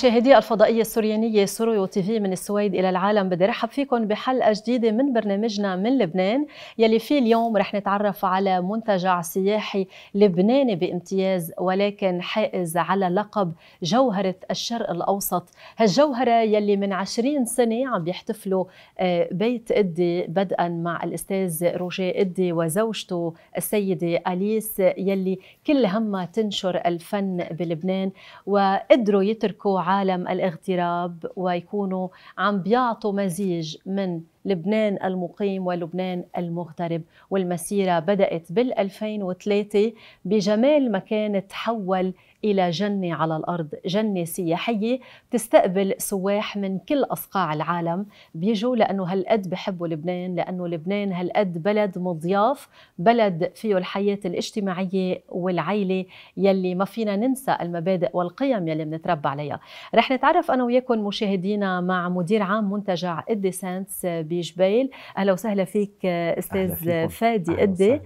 مشاهدي الفضائية السوريانية سوريو تي في من السويد إلى العالم بدي رحب فيكم بحلقة جديدة من برنامجنا من لبنان يلي فيه اليوم رح نتعرف على منتجع سياحي لبناني بامتياز ولكن حائز على لقب جوهرة الشرق الأوسط هالجوهرة يلي من عشرين سنة عم بيحتفلوا آه، بيت إدي بدءا مع الأستاذ روجيه إدي وزوجته السيدة أليس يلي كل همها تنشر الفن بلبنان وقدروا يتركوا عالم الاغتراب ويكونوا عم بيعطوا مزيج من لبنان المقيم ولبنان المغترب والمسيرة بدأت بال2003 بجمال ما كان تحول إلى جنة على الأرض جنة سياحية بتستقبل سواح من كل أصقاع العالم بيجوا لأنه هالقد بحبوا لبنان لأنه لبنان هالقد بلد مضياف بلد فيه الحياة الاجتماعية والعيلة يلي ما فينا ننسى المبادئ والقيم يلي بنتربى عليها رح نتعرف أنا وياكم مشاهدينا مع مدير عام منتجع إدي سانس بجبيل أهلا وسهلا فيك أستاذ فادي إدي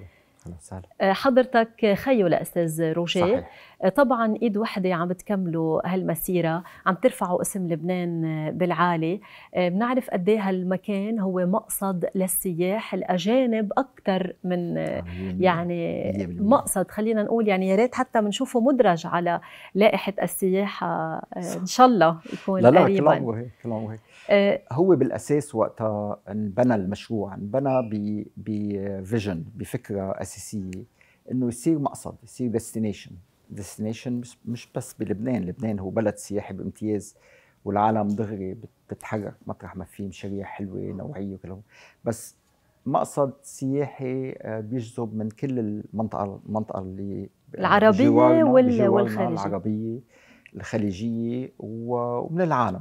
حضرتك خيو لأستاذ روجيه صحيح. طبعا ايد وحده عم تكملوا هالمسيره عم ترفعوا اسم لبنان بالعالي آه، بنعرف قد ايه هالمكان هو مقصد للسياح الاجانب اكثر من آه، آه، يعني مقصد خلينا نقول يعني يا ريت حتى بنشوفه مدرج على لائحه السياحه ان شاء الله يكون لا لا قريبا. كل عمره هيك كل هيك هو بالاساس وقتها انبنى المشروع انبنى بفيجن بفكره اساسيه انه يصير مقصد يصير ديستنيشن ديستنيشن مش, مش بس بلبنان لبنان هو بلد سياحي بامتياز والعالم دغري بتتحرك مطرح ما فيه مشاريع حلوه نوعيه وكله بس مقصد سياحي آه، بيجذب من كل المنطقه المنطقه اللي آه، العربيه وال... والخليجيه العربيه الخليجيه ومن العالم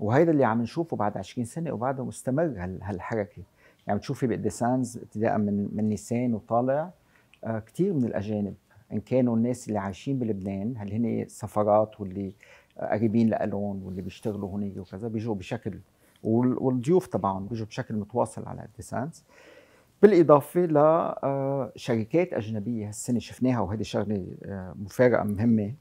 وهيدا اللي عم نشوفه بعد 20 سنه وبعده مستمر هالحركه يعني بتشوفي بقديسانز ابتداء من من نيسان وطالع آه، كثير من الاجانب ان كانوا الناس اللي عايشين بلبنان هل هن سفرات واللي قريبين لالون واللي بيشتغلوا هناك وكذا بيجوا بشكل والضيوف طبعا بيجوا بشكل متواصل على الديسانس بالاضافه لشركات آه، اجنبيه هالسنه شفناها وهذه شغله آه، مفارقه مهمه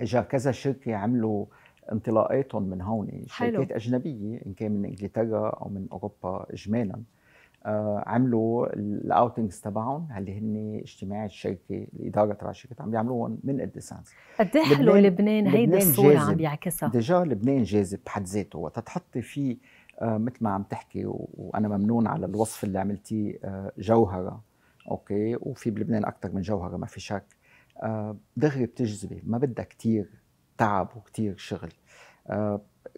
اجا كذا شركه عملوا انطلاقاتهم من هون يعني شركات حلو. اجنبيه ان كان من انجلترا او من اوروبا اجمالا آه، عملوا الاوتنجز تبعهم اللي هن اجتماع الشركه الاداره تبع الشركه عم يعملوهم من الديسانس قد ايه حلو لبنان هيدي الصوره عم بيعكسها ديجا لبنان جاذب بحد ذاته وقت تحطي فيه آه، مثل ما عم تحكي وانا ممنون على الوصف اللي عملتيه آه، جوهره اوكي وفي بلبنان اكثر من جوهره ما في شك دغري بتجذبي ما بدها كثير تعب وكثير شغل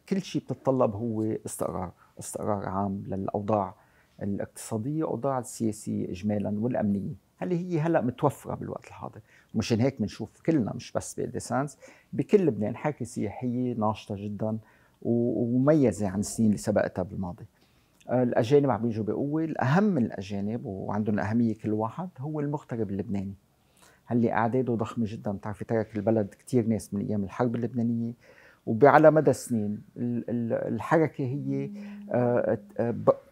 كل شيء بتتطلب هو استقرار استقرار عام للاوضاع الاقتصاديه والاوضاع السياسيه اجمالا والامنيه هل هي هلا متوفره بالوقت الحاضر مشان هيك بنشوف كلنا مش بس بالديسانس بكل لبنان حركه سياحيه ناشطه جدا ومميزه عن السنين اللي سبقتها بالماضي آه، الاجانب عم يجوا بقوه الاهم من الاجانب وعندهم اهميه كل واحد هو المغترب اللبناني اللي اعداده ضخمه جدا بتعرفي ترك البلد كثير ناس من ايام الحرب اللبنانيه وعلى مدى سنين الحركة هي آه،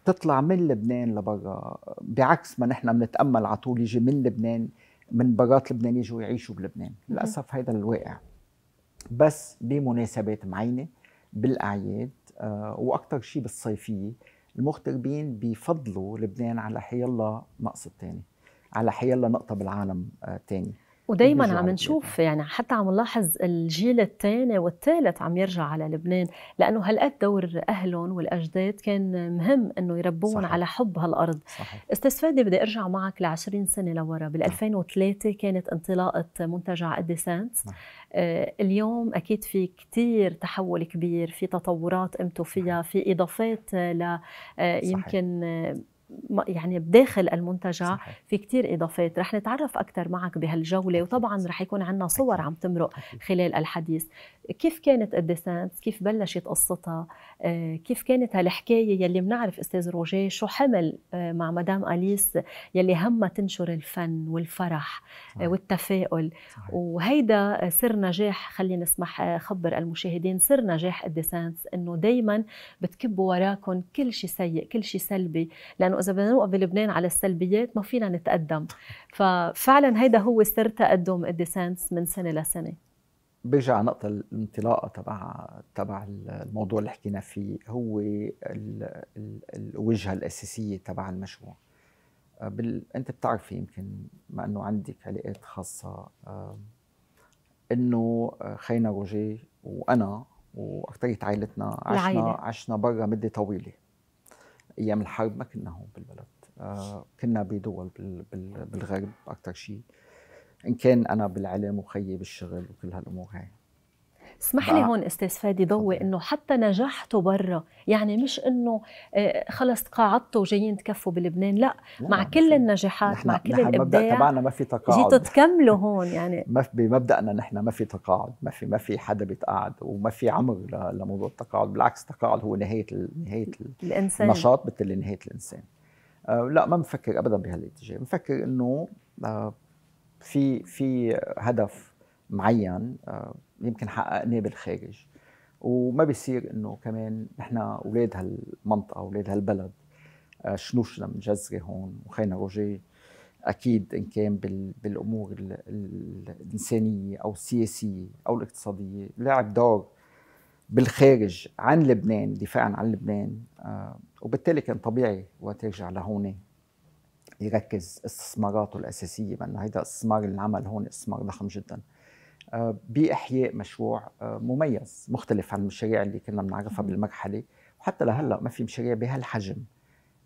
تطلع من لبنان لبرا بعكس ما نحن بنتأمل على طول يجي من لبنان من برات لبنان يجوا يعيشوا بلبنان للأسف هذا الواقع بس بمناسبات معينة بالأعياد آه، وأكثر شيء بالصيفية المغتربين بيفضلوا لبنان على حيالله نقص الثاني على حيالله نقطة بالعالم ثاني آه، ودايما عم نشوف يعني حتى عم نلاحظ الجيل الثاني والثالث عم يرجع على لبنان لانه هالقد دور اهلهم والاجداد كان مهم انه يربوهم على حب هالارض صحيح. استاذ فادي بدي ارجع معك ل 20 سنه لورا بال 2003 كانت انطلاقه منتجع الديسانت نعم. آه، اليوم اكيد في كثير تحول كبير في تطورات قمتوا فيها في اضافات ل آه، يمكن صحيح. يعني بداخل المنتجع صحيح. في كتير إضافات رح نتعرف أكثر معك بهالجولة وطبعا رح يكون عندنا صور عم تمرق خلال الحديث كيف كانت الديسانت كيف بلشت قصتها آه، كيف كانت هالحكايه يلي بنعرف استاذ روجيه شو حمل آه، مع مدام اليس يلي همها تنشر الفن والفرح آه، صحيح. والتفاؤل صحيح. وهيدا سر نجاح خلينا نسمح خبر المشاهدين سر نجاح الديسانتس انه دائما بتكبوا وراكم كل شيء سيء كل شيء سلبي لانه اذا بدنا نوقف بلبنان على السلبيات ما فينا نتقدم ففعلا هيدا هو سر تقدم الديسانتس من سنه لسنه برجع نقطة الانطلاقة تبع تبع الموضوع اللي حكينا فيه هو الوجهة الأساسية تبع المشروع بال... أنت بتعرفي يمكن مع أنه عندك علاقات خاصة أنه آه، خينا روجيه وأنا وأكثرية عائلتنا عشنا العائلة. عشنا برا مدة طويلة أيام الحرب ما كنا هون بالبلد آه، كنا بدول بالغرب أكثر شيء ان كان انا بالعلم وخيي بالشغل وكل هالامور هاي اسمح لي هون استاذ فادي ضوي انه حتى نجحته برا يعني مش انه آه، خلص تقاعدتوا وجايين تكفوا بلبنان لا, لا مع كل النجاحات نحن مع كل الابداع تبعنا ما في تقاعد جيتوا تكملوا هون يعني ما بمبدانا نحن ما في تقاعد ما في ما في حدا بيتقاعد وما في عمر لموضوع التقاعد بالعكس التقاعد هو نهايه نهايه الانسان النشاط بالتالي نهايه الانسان آه لا ما بنفكر ابدا بهالاتجاه بنفكر انه آه في في هدف معين آه، يمكن حققناه بالخارج وما بيصير انه كمان نحن اولاد هالمنطقه اولاد هالبلد آه، شنوشنا منجذره هون وخينا روجيه اكيد ان كان بالامور الانسانيه او السياسيه او الاقتصاديه لعب دور بالخارج عن لبنان دفاعا عن لبنان آه، وبالتالي كان طبيعي وترجع لهون يركز استثماراته الاساسيه لانه هيدا الاستثمار اللي هون استثمار ضخم جدا آه، باحياء مشروع آه، مميز مختلف عن المشاريع اللي كنا بنعرفها بالمرحله وحتى لهلا ما في مشاريع بهالحجم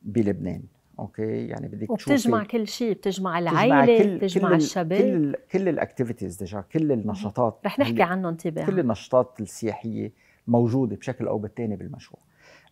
بلبنان اوكي يعني بدك تشوفي وبتجمع كل شيء بتجمع العائله بتجمع, كل الشباب كل كل الاكتيفيتيز دجا كل النشاطات رح نحكي عنهم تباعا كل النشاطات السياحيه موجوده بشكل او بالتاني بالمشروع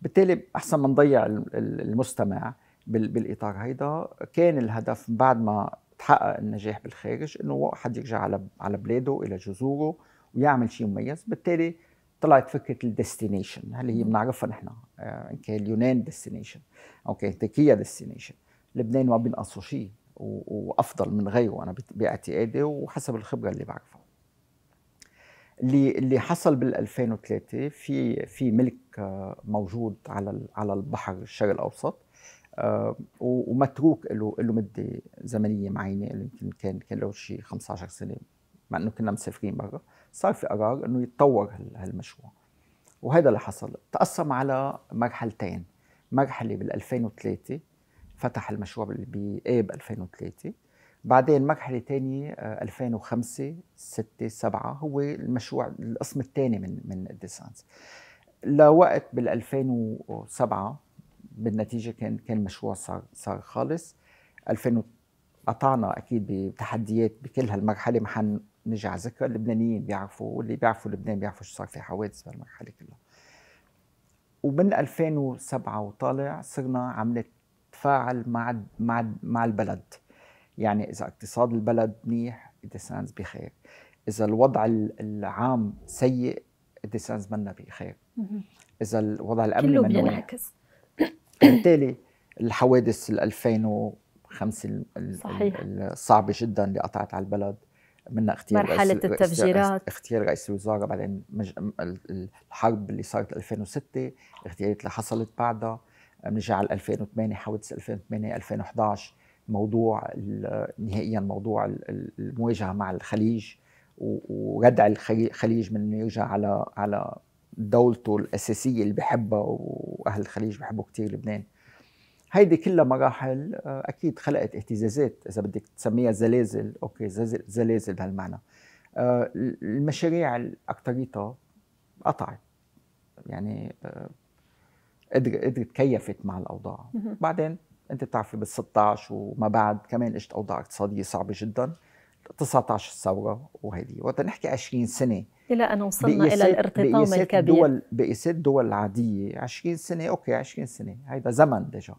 بالتالي احسن ما نضيع المستمع بالاطار هيدا كان الهدف بعد ما تحقق النجاح بالخارج انه واحد يرجع على على بلاده الى جذوره ويعمل شيء مميز بالتالي طلعت فكره الديستنيشن اللي هي بنعرفها نحن آه، ان كان اليونان ديستنيشن او كان تركيا ديستنيشن لبنان ما بينقصوا شيء وافضل من غيره انا باعتقادي وحسب الخبره اللي بعرفها اللي اللي حصل بال 2003 في في ملك آه، موجود على على البحر الشرق الاوسط آه، ومتروك له له مده زمنيه معينه اللي يمكن كان كان له شيء 15 سنه مع انه كنا مسافرين برا صار في قرار انه يتطور هالمشروع وهذا اللي حصل تقسم على مرحلتين مرحله بال 2003 فتح المشروع باب 2003 إيه، بعدين مرحله ثانيه 2005 6 7 هو المشروع القسم الثاني من من الديسانس لوقت بال 2007 بالنتيجه كان كان مشروع صار صار خالص 2000 قطعنا اكيد بتحديات بكل هالمرحله ما حنجي على ذكرها اللبنانيين بيعرفوا واللي بيعرفوا لبنان بيعرفوا شو صار في حوادث بهالمرحله كلها ومن 2007 وطالع صرنا عم نتفاعل مع مع مع البلد يعني اذا اقتصاد البلد منيح ديسانز بخير اذا الوضع العام سيء ديسانز منا بخير اذا الوضع الامني كله بينعكس بالتالي الحوادث ال 2005 صحيح. الصعبه جدا اللي قطعت على البلد من اغتيال مرحلة رئيس التفجيرات اغتيال رئيس الوزراء بعدين مج... الحرب اللي صارت 2006 اختيارات اللي حصلت بعدها بنرجع على 2008 حوادث 2008 2011 موضوع نهائيا موضوع المواجهه مع الخليج وردع الخليج من يرجع على على دولته الاساسيه اللي بحبها واهل الخليج بحبوا كثير لبنان هيدي كلها مراحل آه، اكيد خلقت اهتزازات اذا بدك تسميها زلازل اوكي زلازل بهالمعنى آه، المشاريع الأكتريتها قطعت يعني آه، قدرت كيفت تكيفت مع الاوضاع بعدين انت بتعرفي بال 16 وما بعد كمان اجت اوضاع اقتصاديه صعبه جدا 19 الثوره وهيدي وقت نحكي 20 سنه إلى أن وصلنا إلى الارتطام الكبير دول بقيسات دول عادية 20 سنة أوكي 20 سنة هيدا زمن ديجا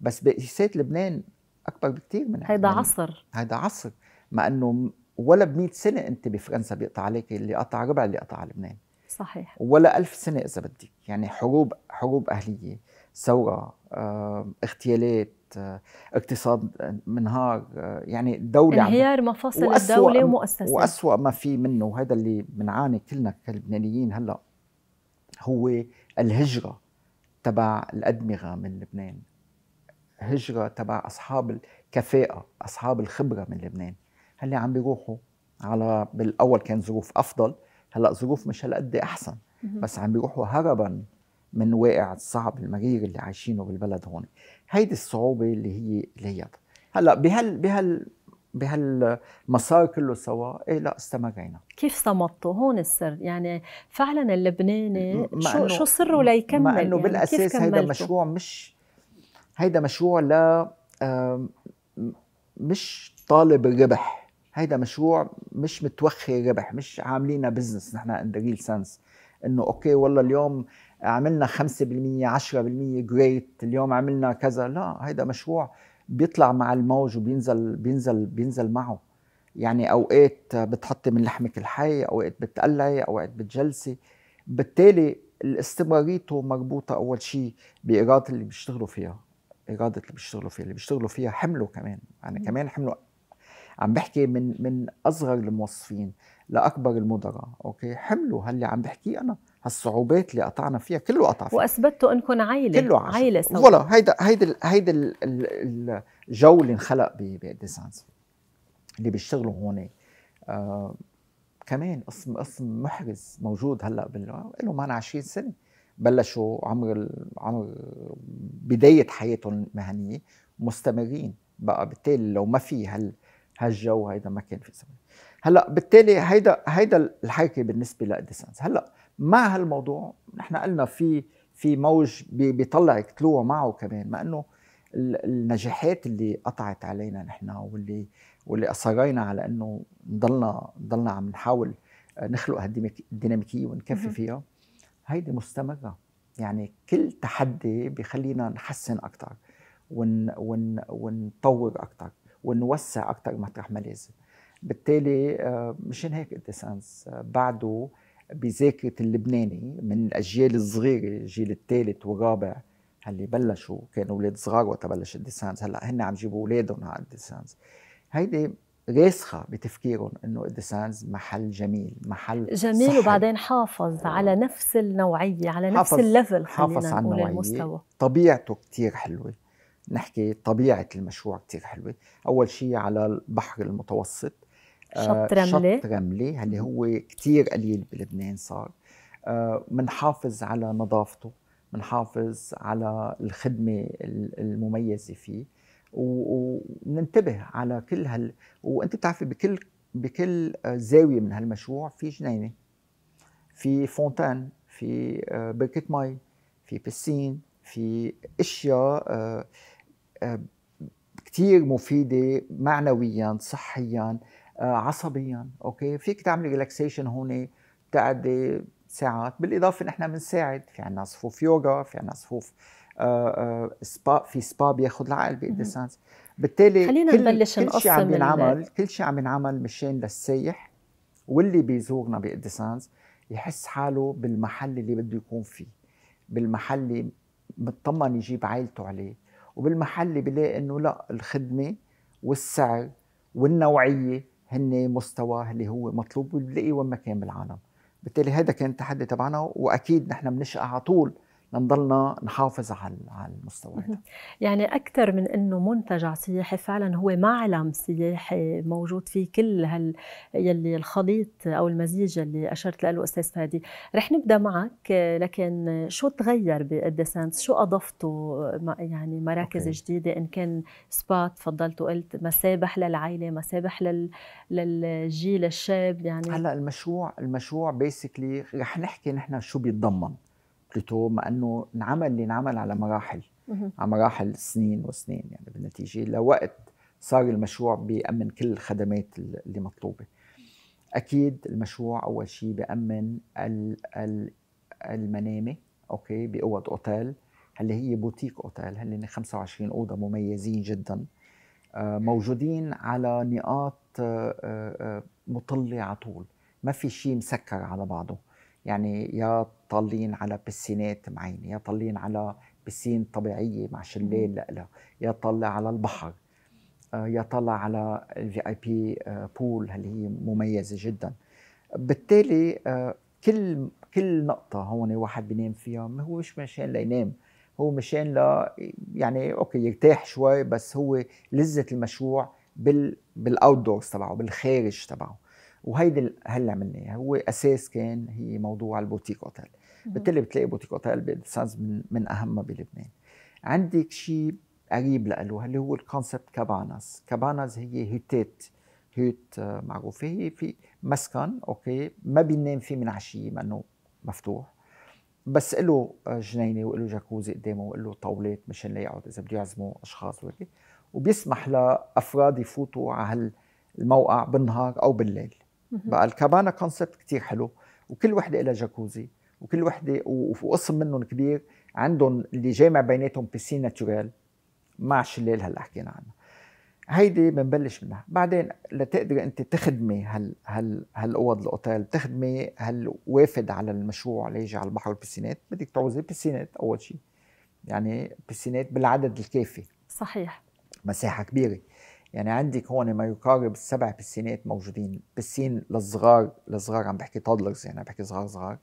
بس بقيسات لبنان أكبر بكثير من هيدا عصر هيدا عصر مع أنه ولا ب 100 سنة أنت بفرنسا بيقطع عليك اللي قطع ربع اللي قطع لبنان صحيح ولا ألف سنة إذا بدك يعني حروب حروب أهلية ثورة اه اغتيالات آه، اقتصاد آه، منهار آه، يعني دولة انهيار مفاصل الدولة ومؤسسات وأسوأ ما في منه وهذا اللي بنعاني كلنا كلبنانيين هلا هو الهجرة تبع الأدمغة من لبنان هجرة تبع أصحاب الكفاءة أصحاب الخبرة من لبنان هلا عم بيروحوا على بالأول كان ظروف أفضل هلا ظروف مش هالقد أحسن بس عم بيروحوا هربا من واقع الصعب المرير اللي عايشينه بالبلد هون هيدي الصعوبه اللي هي اللي هي هلا بهال بهال بهالمسار كله سوا ايه لا استمرينا كيف صمتوا هون السر يعني فعلا اللبناني شو شو سره ليكمل مع انه يعني بالاساس هيدا مشروع مش هيدا مشروع لا مش طالب الربح هيدا مشروع مش متوخي ربح مش عاملينها بزنس نحن ان ذا ريل سنس انه اوكي والله اليوم عملنا 5% 10% جريت اليوم عملنا كذا لا هيدا مشروع بيطلع مع الموج وبينزل بينزل بينزل معه يعني اوقات بتحطي من لحمك الحي اوقات بتقلعي اوقات بتجلسي بالتالي الاستمراريته مربوطه اول شيء باراده اللي بيشتغلوا فيها اراده اللي بيشتغلوا فيها اللي بيشتغلوا فيها حملوا كمان يعني كمان حملوا عم بحكي من من اصغر الموظفين لاكبر المدراء اوكي حملوا هاللي عم بحكيه انا هالصعوبات اللي قطعنا فيها كله قطع فيها واثبتوا انكم عائله كله عائله سوا فوالا هيدا هيدا هيدا الجو اللي انخلق بالديسانس اللي بيشتغلوا هون آه كمان قسم قسم محرز موجود هلا له معنا 20 سنه بلشوا عمر عمر بدايه حياتهم المهنيه مستمرين بقى بالتالي لو ما في هال هالجو هيدا ما كان في سبيل هلا بالتالي هيدا هيدا الحركه بالنسبه لاديسانس هلا مع هالموضوع نحن قلنا في في موج بيطلع كتلوه معه كمان مع انه النجاحات اللي قطعت علينا نحن واللي واللي اصرينا على انه نضلنا نضلنا عم نحاول نخلق هالديناميكيه ونكفي فيها هيدي مستمره يعني كل تحدي بخلينا نحسن اكثر ون ون ونطور اكثر ونوسع اكثر مطرح ما لازم بالتالي آه، مشان هيك انت آه، بعده بذاكرة اللبناني من الأجيال الصغيرة الجيل الثالث والرابع اللي بلشوا كانوا أولاد صغار وقت بلش الديسانس هلا هن عم يجيبوا أولادهم على الديسانس هيدي راسخة بتفكيرهم انه الديسانس محل جميل محل جميل صحي. وبعدين حافظ على نفس النوعية على نفس الليفل حافظ على النوعية المستوى طبيعته كتير حلوة نحكي طبيعة المشروع كتير حلوة أول شيء على البحر المتوسط آه، شط رملي شط رملي اللي هو كثير قليل بلبنان صار بنحافظ آه، على نظافته بنحافظ على الخدمه المميزه فيه وننتبه على كل هال وانت بتعرفي بكل بكل زاويه من هالمشروع في جنينه في فونتان في آه، بركه مي في بسين في اشياء كثير مفيده معنويا صحيا آه، عصبيا اوكي فيك تعملي ريلاكسيشن هون تقعدي ساعات بالاضافه نحن بنساعد في عندنا صفوف يوغا في عندنا صفوف آه، آه، سبا في سبا بياخذ العقل بالديسانس بالتالي خلينا كل نبلش كل شيء عم ينعمل كل شيء عم ينعمل مشان للسايح واللي بيزورنا بإدسانس يحس حاله بالمحل اللي بده يكون فيه بالمحل اللي مطمن يجيب عائلته عليه وبالمحل اللي بلاقي انه لا الخدمه والسعر والنوعيه هن مستواه اللي هو مطلوب بنلاقيه وين ما كان بالعالم بالتالي هذا كان التحدي تبعنا واكيد نحن بنشقى على طول لنضلنا نحافظ على على المستوى هذا يعني اكثر من انه منتجع سياحي فعلا هو معلم سياحي موجود فيه كل هال يلي الخليط او المزيج اللي اشرت له استاذ فادي رح نبدا معك لكن شو تغير بالديسانس شو اضفتوا يعني مراكز أوكي. جديده ان كان سبا تفضلت وقلت مسابح للعائله مسابح لل... للجيل الشاب يعني هلا المشروع المشروع بيسكلي رح نحكي نحن شو بيتضمن بلوتو مع انه انعمل اللي انعمل على مراحل على مراحل سنين وسنين يعني بالنتيجه لوقت صار المشروع بيأمن كل الخدمات اللي مطلوبه اكيد المشروع اول شيء بيامن ال ال المنامه اوكي باوض اوتيل اللي هي بوتيك اوتيل هن 25 اوضه مميزين جدا آه، موجودين على نقاط آه، آه، مطله على طول ما في شيء مسكر على بعضه يعني يا طالين على بسينات معينة يا طالين على بسين طبيعية مع شلال لها يا طالع على البحر آه، يا طالع على الفي اي بي بول اللي هي مميزة جدا بالتالي آه، كل كل نقطة هون واحد بينام فيها ما هو مش مشان لينام هو مشان لا يعني اوكي يرتاح شوي بس هو لذة المشروع بال بالاوت دورز تبعه بالخارج تبعه وهيدي هلا عملناها هو اساس كان هي موضوع البوتيك اوتيل بالتالي بتلاقي بوتيك اوتيل بسانس من, من اهمها بلبنان عندك شيء قريب له اللي هو الكونسبت كاباناز كاباناز هي هيتات هيت آه، معروفه هي في مسكن اوكي ما بينام فيه من عشيه ما انه مفتوح بس له آه، جنينه وله جاكوزي قدامه وله طاولات مشان لا يقعد اذا بده يعزموا اشخاص وهيك وبيسمح لافراد يفوتوا على هالموقع بالنهار او بالليل بقى الكابانا كونسبت كتير حلو وكل وحده لها جاكوزي وكل وحده وقسم منهم كبير عندهم اللي جامع بيناتهم بيسين ناتشورال مع شلال هلا حكينا عنه هيدي بنبلش منها بعدين لتقدري انت تخدمي هال هال هالاوض الاوتيل تخدمي هالوافد على المشروع اللي يجي على البحر والبسينات بدك تعوزي بسينات اول شيء يعني بسينات بالعدد الكافي صحيح مساحه كبيره يعني عندك هون ما يقارب السبع بالسينات موجودين بسين للصغار للصغار عم بحكي تادلرز يعني عم بحكي صغار صغار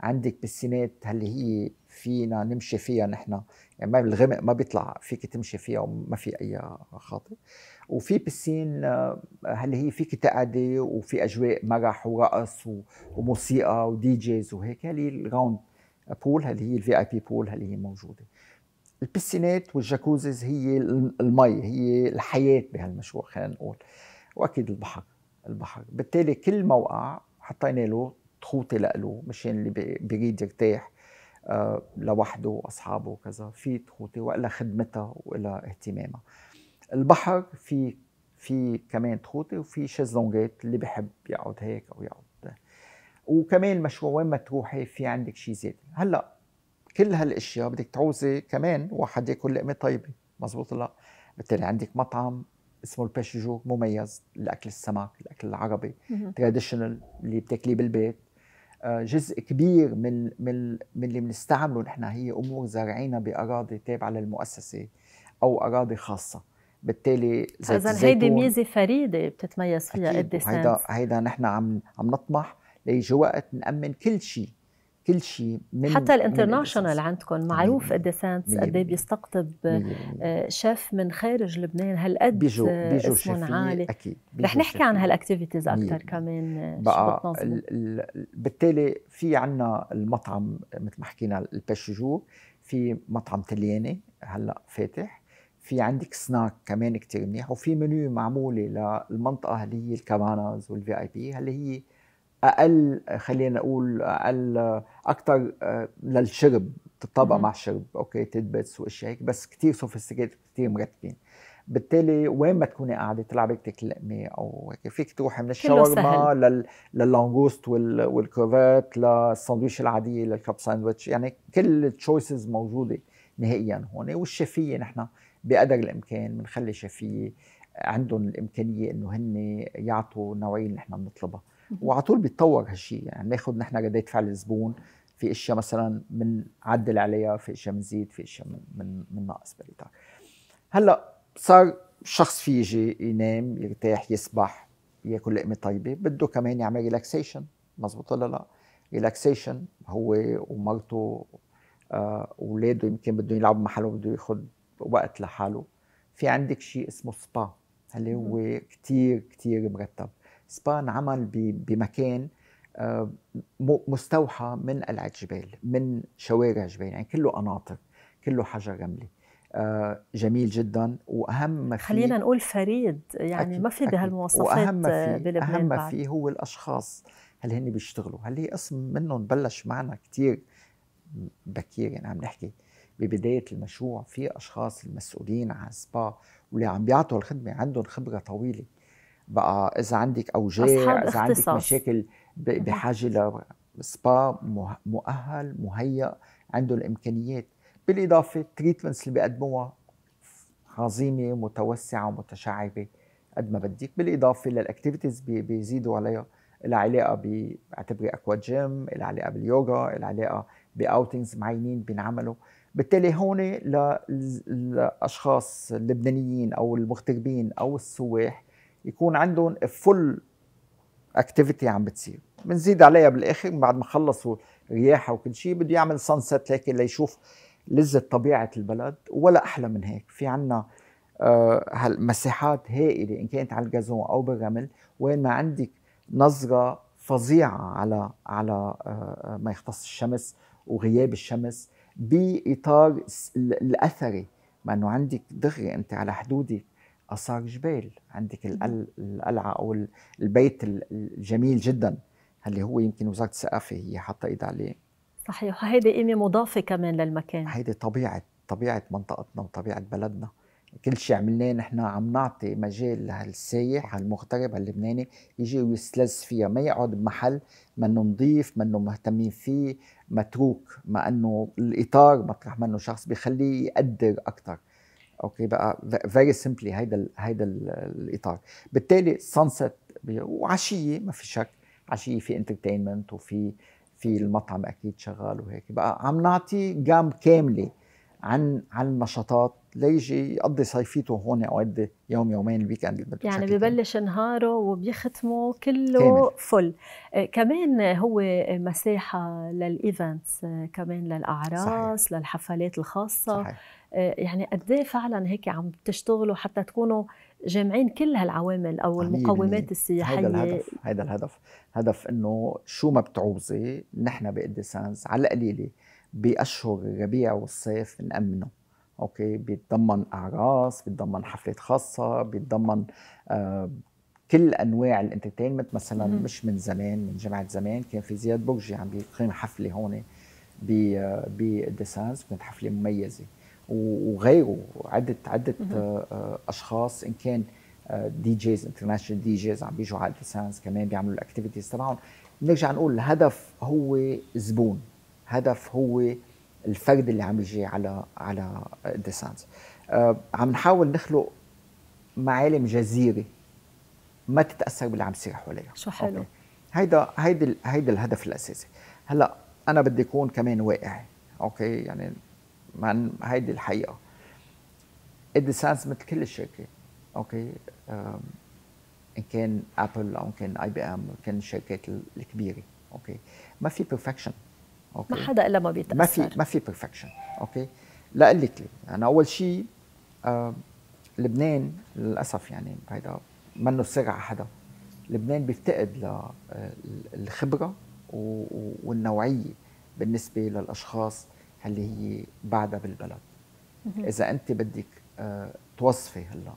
عندك بالسينات اللي هي فينا نمشي فيها نحن يعني ما الغمق ما بيطلع فيك تمشي فيها وما في اي خاطر وفي بسين اللي آه، هي فيك تقعدي وفي اجواء مرح ورقص وموسيقى ودي جيز وهيك هي الراوند بول هل هي الفي اي بي بول هل هي موجوده البسينات والجاكوزيز هي المي هي الحياه بهالمشروع خلينا نقول واكيد البحر البحر بالتالي كل موقع حطينا له تخوتي لإله مشان اللي بيريد يرتاح آه، لوحده واصحابه وكذا في تخوتي والا خدمتها والا اهتمامها البحر في في كمان تخوتي وفي شيزلونجات اللي بحب يقعد هيك او يقعد وكمان المشروع وين ما تروحي في عندك شيء زيادة هلا كل هالاشياء بدك تعوزي كمان واحد ياكل لقمه طيبه مزبوط لا بالتالي عندك مطعم اسمه البيشجو مميز لاكل السمك الاكل العربي تراديشنال اللي بتاكليه بالبيت آه، جزء كبير من من من اللي بنستعمله نحن هي امور زارعينها باراضي تابعه للمؤسسه او اراضي خاصه بالتالي اذا هيدي ميزه فريده بتتميز فيها قد إيه هيدا هيدا نحن عم عم نطمح ليجي وقت نامن كل شيء كل شيء من حتى الانترناشونال عندكم معروف قد سانس إيه قد بيستقطب آه، شيف من خارج لبنان هالقد بيجوا آه، بيجوا اسمهم عالي اكيد رح نحكي عن هالاكتيفيتيز اكثر كمان آه، بقى بالتالي في عنا المطعم مثل ما حكينا الباشجو في مطعم تلياني هلا فاتح في عندك سناك كمان كتير منيح وفي منيو معموله للمنطقه اللي هي الكاباناز والفي اي بي اللي هي اقل خلينا نقول اقل اكثر آه، للشرب تطبق مع الشرب اوكي تدبس واشياء هيك بس كثير سوفيستيكيتد كثير مرتبين بالتالي وين ما تكوني قاعده تلعبي بدك لقمه او هيك فيك تروحي من الشاورما لل... لللانجوست وال... والكروفات للساندويش العاديه للكب ساندويتش يعني كل التشويسز موجوده نهائيا هون والشافيه نحن بقدر الامكان بنخلي شافيه عندهم الامكانيه انه هن يعطوا النوعيه اللي نحن بنطلبها وعلى طول بيتطور هالشيء يعني بناخذ نحن ردات إيه فعل الزبون في اشياء مثلا بنعدل عليها في اشياء بنزيد في اشياء من من ناقص بريتك هلا صار شخص في يجي ينام يرتاح يسبح ياكل لقمه طيبه بده كمان يعمل ريلاكسيشن مزبوط ولا لا ريلاكسيشن هو ومرته اولاده آه يمكن بدهم يلعبوا محله بده ياخذ وقت لحاله في عندك شيء اسمه سبا اللي هو كتير كتير مرتب سبا انعمل بمكان آه، مستوحى من قلعة جبال من شوارع جبال يعني كله قناطر كله حجر رملي آه، جميل جدا واهم ما فيه خلينا نقول فريد يعني أكيد ما في بهالمواصفات واهم فيه بلبنان اهم ما فيه هو الاشخاص هل هن بيشتغلوا هل هي قسم منهم بلش معنا كثير بكير يعني عم نحكي ببدايه المشروع في اشخاص المسؤولين عن سبا واللي عم بيعطوا الخدمه عندهم خبره طويله بقى اذا عندك اوجاع اذا عندك مشاكل بحاجه لسبا مؤهل مهيأ عنده الامكانيات بالاضافه التريتمنتس اللي بيقدموها عظيمه متوسعه ومتشعبه قد ما بدك بالاضافه للاكتيفيتيز بيزيدوا عليها لها علاقه بعتبري اكوا جيم لها علاقه باليوغا لها علاقه باوتينجز معينين بينعملوا بالتالي هون للاشخاص اللبنانيين او المغتربين او السواح يكون عندهم فل اكتيفيتي عم بتصير بنزيد عليها بالاخر بعد ما خلصوا رياحه وكل شيء بده يعمل سانست هيك ليشوف لذه طبيعه البلد ولا احلى من هيك في عنا آه، هالمساحات هائله ان كانت على الجازون او بالرمل وين ما عندك نظره فظيعه على على آه، آه، ما يختص الشمس وغياب الشمس باطار الاثري ما انه عندك دغري انت على حدودك آثار جبال عندك القلعة أو البيت الجميل جدا اللي هو يمكن وزارة الثقافة هي حاطة إيدها عليه صحيح وهيدي قيمة مضافة كمان للمكان هيدي طبيعة طبيعة منطقتنا وطبيعة بلدنا كل شيء عملناه نحن عم نعطي مجال لهالسايح هالمغترب هاللبناني يجي ويستلذ فيها ما يقعد بمحل ما انه نظيف ما انه مهتمين فيه متروك ما انه الاطار مطرح ما انه شخص بيخليه يقدر اكثر اوكي بقى فيري سيمبلي هيدا هيدا الاطار بالتالي سانست وعشيه ما في شك عشيه في انترتينمنت وفي في المطعم اكيد شغال وهيك بقى عم نعطي جام كامله عن عن النشاطات ليجي يقضي صيفيته هون او يقضي يوم يومين الويكند يعني ببلش نهاره وبيختمه كله كامل. فل آه، كمان هو مساحه للايفنتس آه، كمان للاعراس صحيح. للحفلات الخاصه صحيح. آه، يعني قد إيه فعلا هيك عم تشتغلوا حتى تكونوا جامعين كل هالعوامل او المقومات السياحيه هذا الهدف هذا الهدف هدف انه شو ما بتعوزي نحن بقدسانس على القليله باشهر الربيع والصيف نامنه اوكي بيتضمن اعراس بيتضمن حفلات خاصه بيتضمن آه كل انواع الانترتينمنت مثلا مم. مش من زمان من جامعه زمان كان في زياد برجي عم بيقيم حفله هون ب آه، بديسانس كانت حفله مميزه وغيره عده عده آه، آه، اشخاص ان كان دي جيز انترناشونال دي جيز عم بيجوا على ديسانس كمان بيعملوا الاكتيفيتيز تبعهم بنرجع نقول الهدف هو زبون هدف هو الفرد اللي عم يجي على على ديسانس آه، عم نحاول نخلق معالم جزيره ما تتاثر باللي عم يصير حواليها شو حلو هيدا هيدا هيدا الهدف الاساسي هلا انا بدي اكون كمان واقعي اوكي يعني ما هيدي الحقيقه ادسانس مثل كل الشركه اوكي ان كان ابل او ان كان اي بي ام كان الشركات الكبيره اوكي ما في بيرفكشن أوكي. ما حدا الا ما بيتاثر ما في ما في بيرفكشن اوكي لاقول لك ليه انا اول شيء آه لبنان للاسف يعني هيدا منه سر على حدا لبنان بيفتقد للخبره آه، والنوعيه بالنسبه للاشخاص اللي هي بعدها بالبلد اذا انت بدك آه توظفي هلا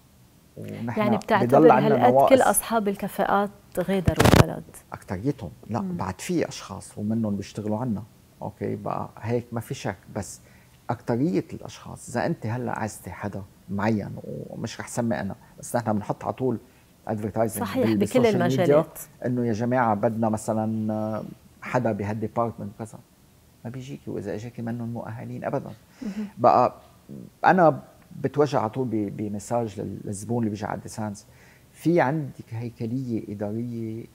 ونحن يعني بتعتبر هالقد كل اصحاب الكفاءات غادروا البلد اكثريتهم لا مم. بعد في اشخاص ومنهم بيشتغلوا عنا اوكي بقى هيك ما في شك بس اكتريه الاشخاص اذا انت هلا عزتي حدا معين ومش رح سمي انا بس نحن بنحط على طول ادفرتايزنج صحيح بكل المجالات انه يا جماعه بدنا مثلا آه، حدا بهالديبارتمنت كذا ما بيجيكي واذا اجاكي منهم مؤهلين ابدا بقى انا بتوجه على طول بمساج للزبون اللي بيجي على الديسانس في عندك هيكليه اداريه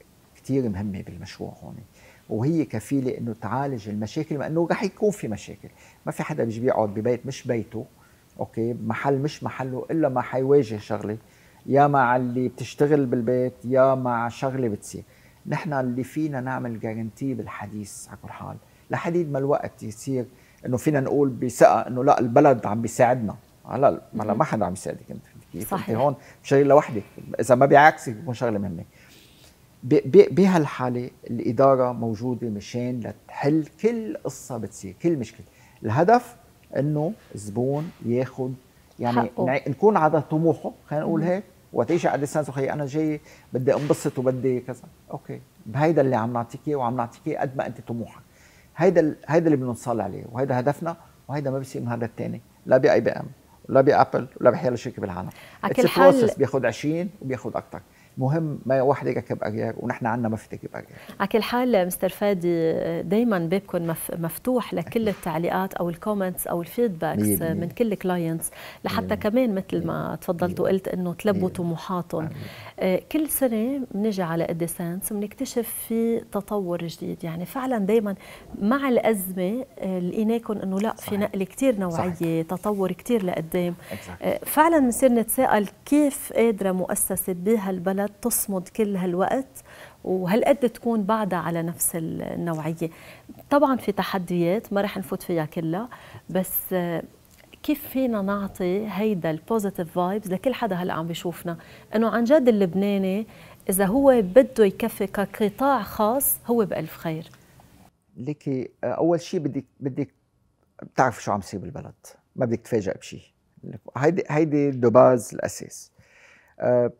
كتير مهمة بالمشروع هون وهي كفيلة انه تعالج المشاكل مع انه رح يكون في مشاكل ما في حدا بيجي بيقعد ببيت مش بيته اوكي محل مش محله الا ما حيواجه شغله يا مع اللي بتشتغل بالبيت يا مع شغله بتصير نحن اللي فينا نعمل جارنتي بالحديث على كل حال لحديد ما الوقت يصير انه فينا نقول بثقه انه لا البلد عم بيساعدنا هلا آه، ما حدا عم يساعدك انت كيف صحيح. انت هون شغله لوحدك اذا ما بيعكسك بكون شغله مهمه بهالحاله الاداره موجوده مشان لتحل كل قصه بتصير كل مشكله الهدف انه الزبون ياخذ يعني حقه. نكون على طموحه خلينا نقول هيك وقت يجي على لسانه خي انا جاي بدي انبسط وبدي كذا اوكي بهيدا اللي عم نعطيك اياه وعم نعطيك اياه قد ما انت طموحك هيدا هيدا اللي بدنا عليه وهيدا هدفنا وهيدا ما بيصير من هذا الثاني لا باي بي ام ولا بابل ولا بحيال شركه بالعالم على كل حال بياخذ 20 وبياخذ اكثر مهم ما واحد يكب اجيال ونحن عندنا ما في تكب اجيال. على كل حال مستر فادي دائما بابكم مفتوح لكل التعليقات او الكومنتس او الفيدباكس من كل كلاينتس لحتى كمان مثل ما تفضلت وقلت انه تلبوا طموحاتهم آه، كل سنه بنجي على اديسانس بنكتشف في تطور جديد يعني فعلا دائما مع الازمه آه، لقيناكم انه لا في نقله كثير نوعيه صحيح. تطور كثير لقدام آه، فعلا بنصير نتساءل كيف قادره مؤسسه بهالبلد تصمد كل هالوقت وهالقد تكون بعدها على نفس النوعية طبعا في تحديات ما رح نفوت فيها كلها بس كيف فينا نعطي هيدا البوزيتيف فايبز لكل حدا هلا عم بيشوفنا انه عن جد اللبناني اذا هو بده يكفي كقطاع خاص هو بالف خير ليكي اول شيء بدك بدك بتعرف شو عم يصير بالبلد ما بدك تفاجئ بشيء هيدي هيدي دوباز الاساس أه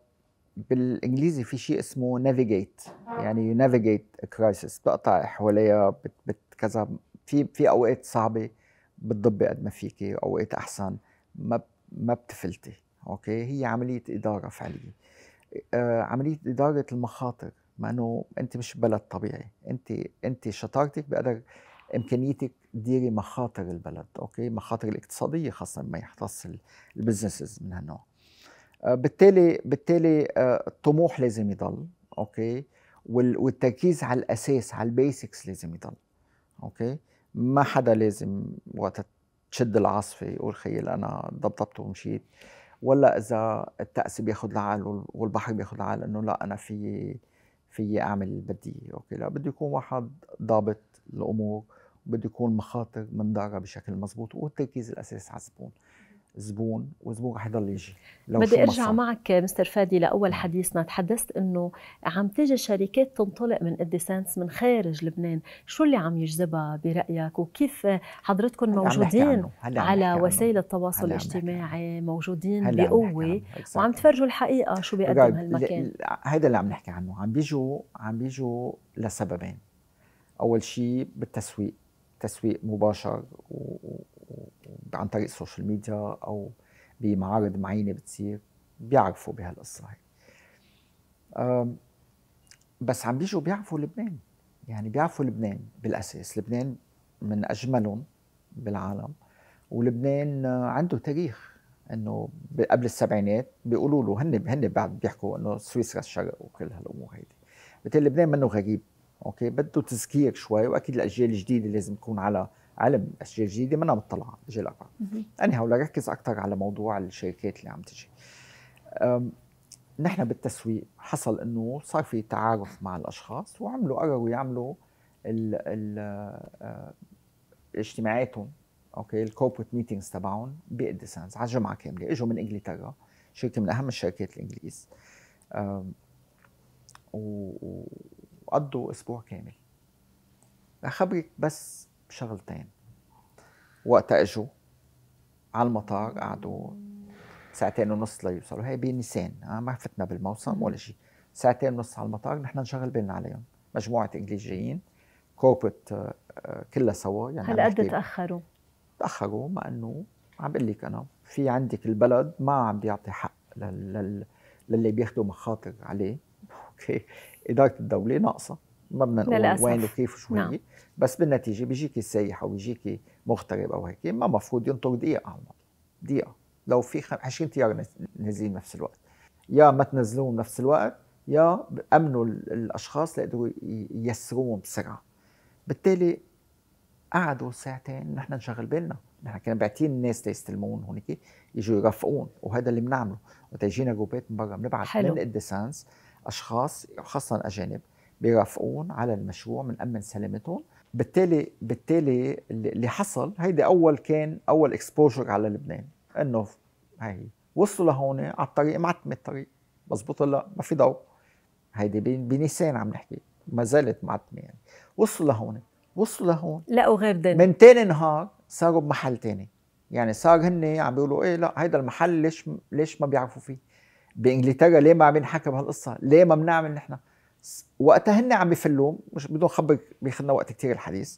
بالانجليزي في شيء اسمه نافيجيت يعني يو نافيجيت كرايسيس بتقطع حواليها بت, بت كذا في في اوقات صعبه بتضبي قد ما فيكي اوقات احسن ما ما بتفلتي اوكي هي عمليه اداره فعليه آه عمليه اداره المخاطر ما انه انت مش بلد طبيعي انت انت شطارتك بقدر امكانيتك تديري مخاطر البلد اوكي مخاطر الاقتصاديه خاصه ما يختص البزنسز من هالنوع بالتالي بالتالي الطموح آه، لازم يضل اوكي والتركيز على الاساس على البيسكس لازم يضل اوكي ما حدا لازم وقت تشد العاصفه يقول خيل انا ضبضبت ومشيت ولا اذا التاس بياخذ العقل والبحر بياخذ العقل انه لا انا في في اعمل اللي بدي اوكي لا بده يكون واحد ضابط الامور بده يكون مخاطر مندرة بشكل مزبوط والتركيز الاساسي على الزبون زبون وزبون رح يضل يجي لو بدي ارجع معك مستر فادي لاول نعم. حديثنا تحدثت انه عم تيجي شركات تنطلق من اديسانس من خارج لبنان شو اللي عم يجذبها برايك وكيف حضرتكم موجودين على وسائل التواصل الاجتماعي موجودين بقوه وعم تفرجوا الحقيقه شو بيقدم هالمكان هيدا اللي عم نحكي عنه عم بيجوا عم بيجوا لسببين اول شيء بالتسويق تسويق مباشر و... عن طريق السوشيال ميديا او بمعارض معينه بتصير بيعرفوا بهالقصه هي بس عم بيجوا بيعرفوا لبنان يعني بيعرفوا لبنان بالاساس لبنان من اجملهم بالعالم ولبنان عنده تاريخ انه قبل السبعينات بيقولوا له هن هن بعد بيحكوا انه سويسرا الشرق وكل هالامور هيدي بتقول لبنان منه غريب اوكي بده تذكير شوي واكيد الاجيال الجديده لازم تكون على علم اشياء جديده منا مطلعه جيل اربعه انا هقول ركز اكثر على موضوع الشركات اللي عم تجي نحن بالتسويق حصل انه صار في تعارف مع الاشخاص وعملوا قرروا يعملوا ال ال آه، اجتماعاتهم اوكي الكوربريت ميتينجز تبعهم بإديسانس على جمعه كامله اجوا من انجلترا شركه من اهم الشركات الانجليز وقضوا اسبوع كامل رح خبرك بس بشغلتين وقت اجوا على المطار قعدوا ساعتين ونص ليوصلوا هي بنيسان آه، ما فتنا بالموسم ولا شيء ساعتين ونص على المطار نحن نشغل بالنا عليهم مجموعه انجليزيين كوربت آه، آه، كلها سوا يعني هل قد تاخروا؟ تاخروا مع انه عم بقول لك انا في عندك البلد ما عم بيعطي حق لل... للي بياخذوا مخاطر عليه اوكي اداره الدوله ناقصه ما بدنا نقول للأسف. وين وكيف وشو نعم. بس بالنتيجه بيجيكي سايح او بيجيكي مغترب او هيك ما مفروض ينطر دقيقه على الموضوع دقيقه لو في 20 تيار نازلين نفس الوقت يا ما تنزلوهم نفس الوقت يا امنوا الاشخاص ليقدروا ييسروهم بسرعه بالتالي قعدوا ساعتين نحن نشغل بالنا نحن كنا بعتين الناس ليستلمون هونيك يجوا يرفقون وهذا اللي بنعمله وقت يجينا جروبات من برا بنبعث من الديسانس اشخاص خاصه اجانب بيرافقون على المشروع من أمن سلامتهم بالتالي بالتالي اللي حصل هيدي أول كان أول اكسبوجر على لبنان إنه هي وصلوا لهون على الطريق معتمة الطريق مزبوط ولا ما في ضوء هيدي بنيسان عم نحكي ما زالت معتمة يعني وصلوا لهون وصلوا لهون لقوا غير دنيا من تاني نهار صاروا بمحل تاني يعني صار هن عم بيقولوا ايه لا هيدا المحل ليش ليش ما بيعرفوا فيه بانجلترا ليه ما عم ينحكى بهالقصه ليه ما بنعمل نحن وقتها هن عم بفلوا مش بدون خبر بياخذنا وقت كثير الحديث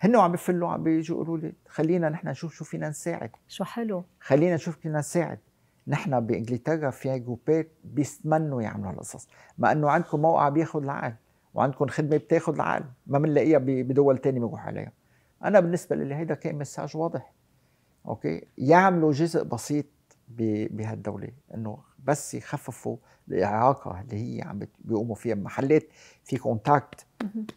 هن وعم بفلوا عم بيجوا يقولوا لي خلينا نحن نشوف شو فينا نساعد شو حلو خلينا نشوف فينا نساعد نحن بانجلترا في جروبات بيتمنوا يعملوا هالقصص مع انه عندكم موقع بياخذ العقل وعندكم خدمه بتاخذ العقل ما بنلاقيها بدول تانية بنروح عليها انا بالنسبه لي هيدا كان مساج واضح اوكي يعملوا جزء بسيط بهالدوله انه بس يخففوا الاعاقه اللي هي عم بيقوموا فيها محلات في كونتاكت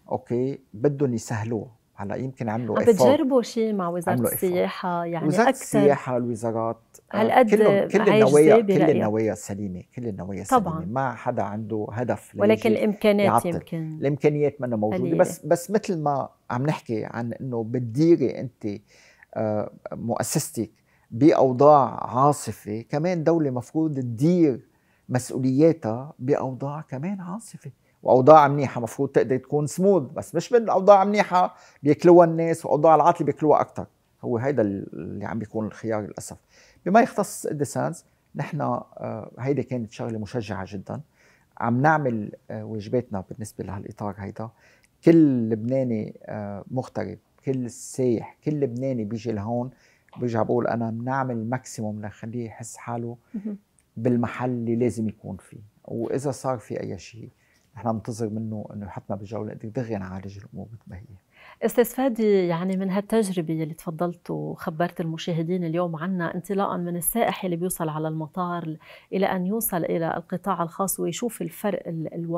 اوكي بدهم يسهلوها هلا يمكن عملوا عم بتجربوا شيء مع وزاره السياحه يعني وزاره اكثر السياحه الوزارات هالقد آه، كل كل النوايا كل النوايا سليمه كل النوايا طبعا سليمه ما حدا عنده هدف ولكن الامكانيات يعطل. يمكن الامكانيات منها موجوده بس بس مثل ما عم نحكي عن انه بتديري انت آه، مؤسستك باوضاع عاصفه كمان دوله مفروض تدير مسؤولياتها باوضاع كمان عاصفه واوضاع منيحه مفروض تقدر تكون سموذ بس مش من اوضاع منيحه بياكلوها الناس واوضاع العاطله بياكلوها اكثر هو هيدا اللي عم بيكون الخيار للاسف بما يختص الديسانس نحن آه، هيدي كانت شغله مشجعه جدا عم نعمل آه، واجباتنا بالنسبه لهالاطار هيدا كل لبناني آه، مغترب كل سايح كل لبناني بيجي لهون برجع بقول انا بنعمل الماكسيموم لخليه يحس حاله بالمحل اللي لازم يكون فيه واذا صار في اي شيء نحن بننتظر منه انه يحطنا بالجوله قد دغري نعالج الامور مثل ما هي استاذ فادي يعني من هالتجربه اللي تفضلت وخبرت المشاهدين اليوم عنها انطلاقا من السائح اللي بيوصل على المطار الى ان يوصل الى القطاع الخاص ويشوف الفرق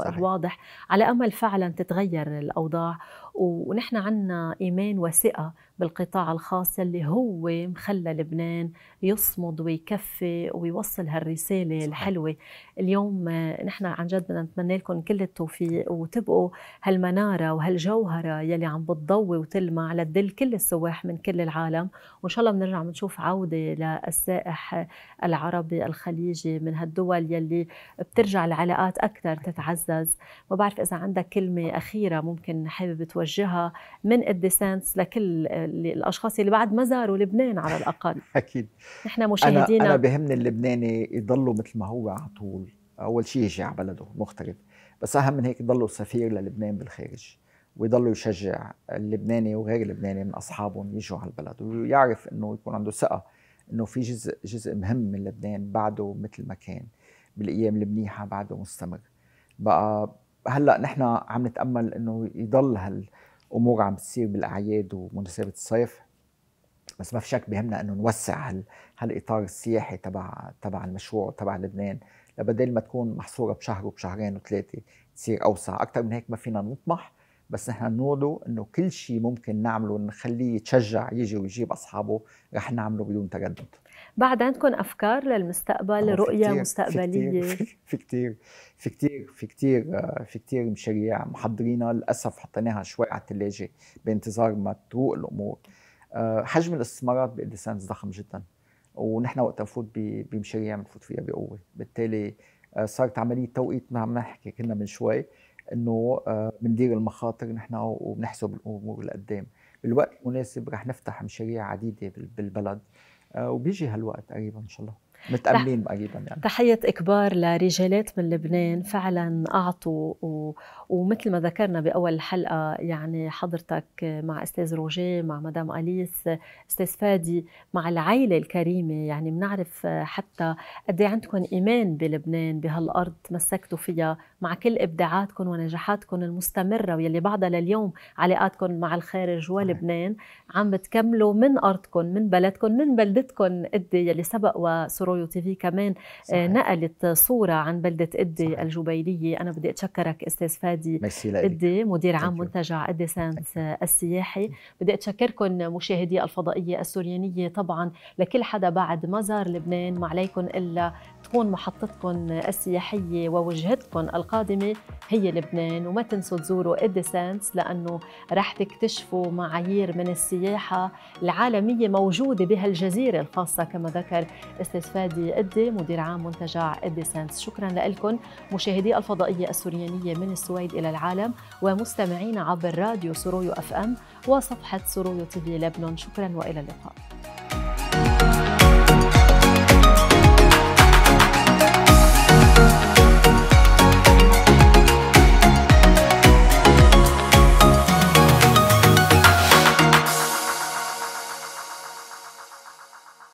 الواضح على امل فعلا تتغير الاوضاع ونحن عنا إيمان وثقة بالقطاع الخاص اللي هو مخلى لبنان يصمد ويكفي ويوصل هالرسالة صحيح. الحلوة اليوم نحن عن جد بدنا نتمنى لكم كل التوفيق وتبقوا هالمنارة وهالجوهرة يلي عم بتضوي وتلمع لتدل كل السواح من كل العالم وإن شاء الله بنرجع بنشوف عودة للسائح العربي الخليجي من هالدول يلي بترجع العلاقات أكثر تتعزز ما بعرف إذا عندك كلمة أخيرة ممكن حابب توجه بوجهها من الديسانس لكل الاشخاص اللي بعد ما زاروا لبنان على الاقل اكيد نحن مشاهدينا انا, أنا بهمني اللبناني يضلوا مثل ما هو على طول اول شيء يجي على بلده مغترب بس اهم من هيك يضلوا سفير للبنان بالخارج ويضلوا يشجع اللبناني وغير اللبناني من اصحابهم يجوا على البلد ويعرف انه يكون عنده ثقه انه في جزء جزء مهم من لبنان بعده مثل ما كان بالايام المنيحه بعده مستمر بقى هلا نحن عم نتامل انه يضل هالامور عم بتصير بالاعياد ومناسبه الصيف بس ما في شك بهمنا انه نوسع هال هالاطار السياحي تبع تبع المشروع تبع لبنان لبدل ما تكون محصوره بشهر وبشهرين وثلاثه تصير اوسع، اكثر من هيك ما فينا نطمح بس نحن بنوعده انه كل شيء ممكن نعمله نخليه يتشجع يجي ويجيب اصحابه رح نعمله بدون تردد بعد عندكم افكار للمستقبل آه، رؤيه مستقبليه في كثير في كثير في كثير في كثير آه، مشاريع محضرينها للاسف حطيناها شوي على الثلاجه بانتظار ما تروق الامور آه، حجم الاستثمارات بإدسانس ضخم جدا ونحن وقت نفوت بمشاريع بنفوت فيها بقوه بالتالي صارت عمليه توقيت ما عم نحكي كنا من شوي انه آه، بندير المخاطر نحن وبنحسب الامور لقدام بالوقت المناسب رح نفتح مشاريع عديده بالبلد آه، وبيجي هالوقت قريبا ان شاء الله متأملين اكيد يعني تحية إكبار لرجالات من لبنان فعلا أعطوا و... ومثل ما ذكرنا بأول الحلقة يعني حضرتك مع أستاذ روجيه مع مدام أليس أستاذ فادي مع العائلة الكريمة يعني بنعرف حتى قد إيه عندكم إيمان بلبنان بهالأرض تمسكتوا فيها مع كل إبداعاتكم ونجاحاتكم المستمرة واللي بعدها لليوم علاقاتكم مع الخارج ولبنان عم بتكملوا من أرضكم من بلدكم من بلدتكم قد إيه يلي سبق وسر رؤيو تي في كمان آه، صحيح. نقلت صورة عن بلدة إدي صحيح. الجبيلية أنا بدي أتشكرك أستاذ فادي إدي مدير عام منتجع إدي سانس السياحي mm. بدي أتشكركم مشاهدي الفضائية السوريانية طبعا لكل حدا بعد ما زار لبنان ما عليكم إلا تكون محطتكم السياحية ووجهتكم القادمة هي لبنان وما تنسوا تزوروا إدي سانس لأنه رح تكتشفوا معايير من السياحة العالمية موجودة بهالجزيرة الخاصة كما ذكر استاذ فادي إدي مدير عام منتجع إدي سنس شكرا لكم مشاهدي الفضائية السوريانية من السويد إلى العالم ومستمعين عبر راديو سرويو اف ام وصفحة سرويو يو تي في لبنان شكرا وإلى اللقاء